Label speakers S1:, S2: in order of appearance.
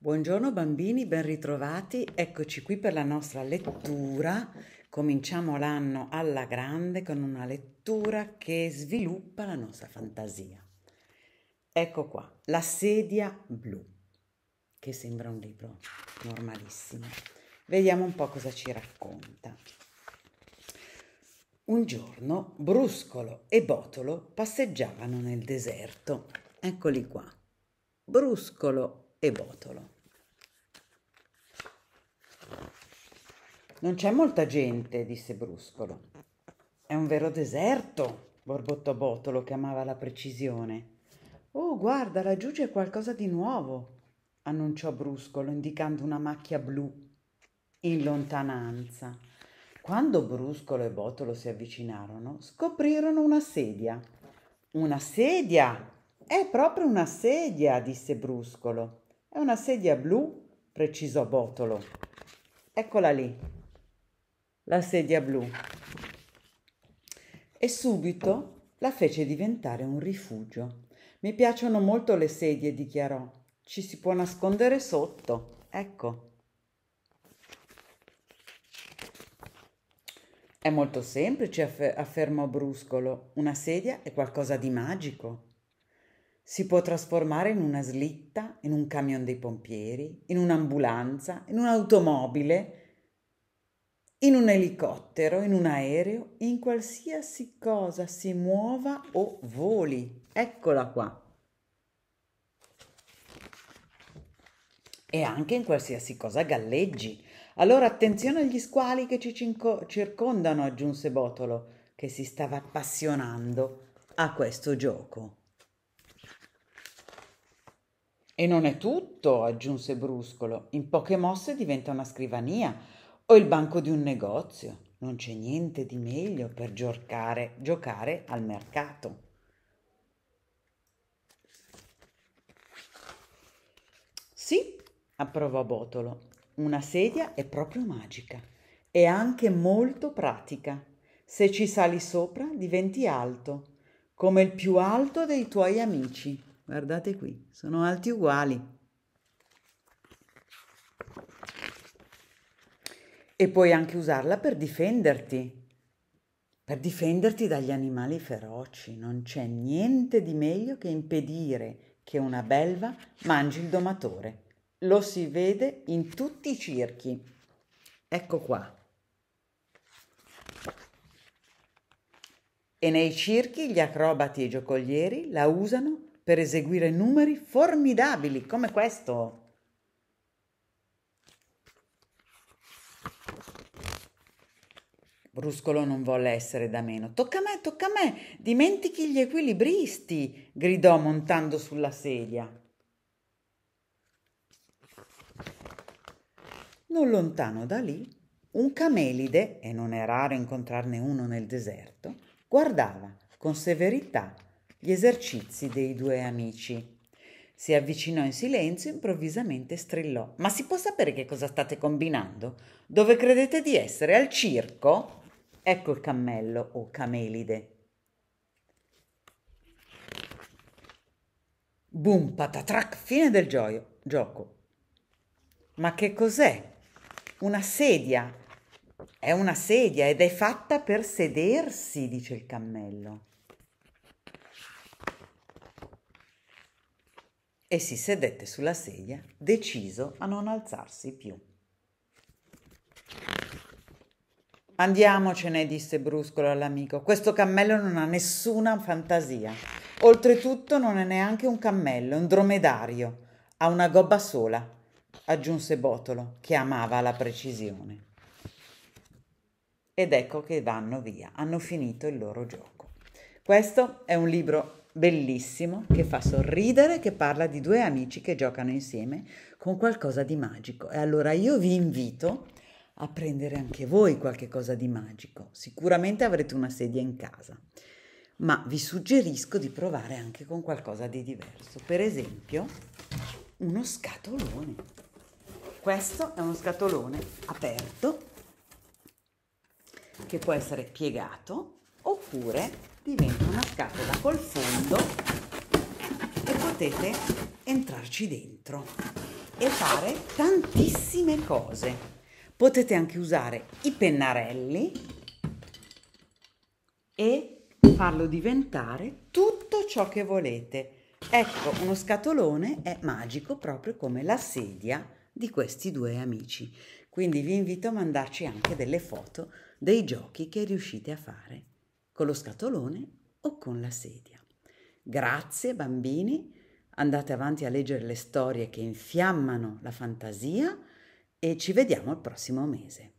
S1: Buongiorno bambini, ben ritrovati. Eccoci qui per la nostra lettura. Cominciamo l'anno alla grande con una lettura che sviluppa la nostra fantasia. Ecco qua, La sedia blu, che sembra un libro normalissimo. Vediamo un po' cosa ci racconta. Un giorno Bruscolo e Botolo passeggiavano nel deserto. Eccoli qua. Bruscolo e Botolo. Non c'è molta gente, disse Bruscolo. È un vero deserto, borbottò Botolo che amava la precisione. Oh, guarda, laggiù c'è qualcosa di nuovo, annunciò Bruscolo indicando una macchia blu in lontananza. Quando Bruscolo e Botolo si avvicinarono, scoprirono una sedia. Una sedia? È proprio una sedia, disse Bruscolo. È una sedia blu, precisò Botolo. Eccola lì, la sedia blu. E subito la fece diventare un rifugio. Mi piacciono molto le sedie, dichiarò. Ci si può nascondere sotto. Ecco. È molto semplice, affermò Bruscolo. Una sedia è qualcosa di magico si può trasformare in una slitta, in un camion dei pompieri, in un'ambulanza, in un'automobile, in un elicottero, in un aereo, in qualsiasi cosa si muova o voli. Eccola qua. E anche in qualsiasi cosa galleggi. Allora attenzione agli squali che ci circondano, aggiunse Botolo, che si stava appassionando a questo gioco. E non è tutto, aggiunse Bruscolo. In poche mosse diventa una scrivania o il banco di un negozio. Non c'è niente di meglio per giocare, giocare al mercato. Sì, approvò Botolo. Una sedia è proprio magica. e anche molto pratica. Se ci sali sopra diventi alto, come il più alto dei tuoi amici guardate qui, sono alti uguali. E puoi anche usarla per difenderti, per difenderti dagli animali feroci. Non c'è niente di meglio che impedire che una belva mangi il domatore. Lo si vede in tutti i circhi. Ecco qua. E nei circhi gli acrobati e i giocolieri la usano per eseguire numeri formidabili come questo. Bruscolo non volle essere da meno. Tocca a me, tocca a me, dimentichi gli equilibristi, gridò montando sulla sedia. Non lontano da lì, un camelide, e non è raro incontrarne uno nel deserto, guardava con severità gli esercizi dei due amici. Si avvicinò in silenzio e improvvisamente strillò. Ma si può sapere che cosa state combinando? Dove credete di essere? Al circo? Ecco il cammello o camelide. Boom, patatrac, fine del gioio, gioco. Ma che cos'è? Una sedia. È una sedia ed è fatta per sedersi, dice il cammello. e si sedette sulla sedia, deciso a non alzarsi più. Andiamocene, disse bruscolo all'amico. Questo cammello non ha nessuna fantasia. Oltretutto non è neanche un cammello, è un dromedario. Ha una gobba sola, aggiunse Botolo, che amava la precisione. Ed ecco che vanno via, hanno finito il loro gioco. Questo è un libro bellissimo, che fa sorridere, che parla di due amici che giocano insieme con qualcosa di magico. E allora io vi invito a prendere anche voi qualche cosa di magico. Sicuramente avrete una sedia in casa, ma vi suggerisco di provare anche con qualcosa di diverso. Per esempio, uno scatolone. Questo è uno scatolone aperto che può essere piegato oppure diventa una scatola col fondo e potete entrarci dentro e fare tantissime cose. Potete anche usare i pennarelli e farlo diventare tutto ciò che volete. Ecco, uno scatolone è magico proprio come la sedia di questi due amici. Quindi vi invito a mandarci anche delle foto dei giochi che riuscite a fare con lo scatolone o con la sedia. Grazie bambini, andate avanti a leggere le storie che infiammano la fantasia e ci vediamo il prossimo mese.